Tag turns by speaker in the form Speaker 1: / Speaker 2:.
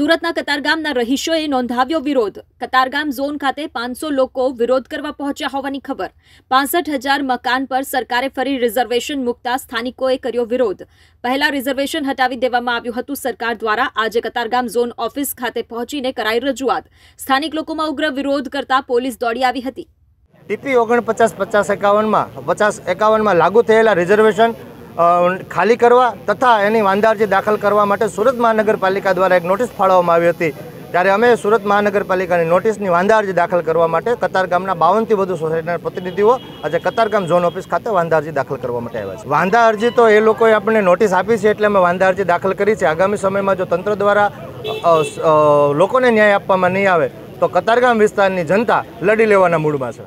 Speaker 1: સુરતના કતારગામના રહીશોએ નોંધાવ્યો વિરોધ કતારગામ ઝોન ખાતે પાંચસો લોકો વિરોધ કરવા પહોંચ્યા હોવાની ખબર પાસઠ હજાર મકાન પર સરકારે ફરી રિઝર્વેશન મૂકતા સ્થાનિકોએ કર્યો વિરોધ પહેલા રિઝર્વેશન હટાવી દેવામાં આવ્યું હતું સરકાર દ્વારા આજે કતારગામ ઝોન ઓફિસ ખાતે પહોંચીને કરાઈ રજૂઆત સ્થાનિક લોકોમાં ઉગ્ર વિરોધ કરતા પોલીસ દોડી આવી હતી
Speaker 2: ટીપી ઓગણપચાસ પચાસ એકાવનમાં પચાસ એકાવનમાં લાગુ થયેલા રિઝર્વેશન ખાલી કરવા તથા એની વાંધારજી દાખલ કરવા માટે સુરત મહાનગરપાલિકા દ્વારા એક નોટિસ ફાળવવામાં આવી હતી ત્યારે અમે સુરત મહાનગરપાલિકાની નોટિસની વાંધારજી દાખલ કરવા માટે કતારગામના બાવનથી વધુ સોસાયટીના પ્રતિનિધિઓ આજે કતારગામ ઝોન ઓફિસ ખાતે વાંધા અરજી દાખલ કરવા માટે આવ્યા છે વાંધા અરજી તો એ લોકોએ આપણને નોટિસ આપી છે એટલે અમે વાંધા અરજી દાખલ કરી છે આગામી સમયમાં જો તંત્ર દ્વારા લોકોને ન્યાય આપવામાં નહીં આવે તો કતારગામ વિસ્તારની જનતા લડી લેવાના મૂડમાં છે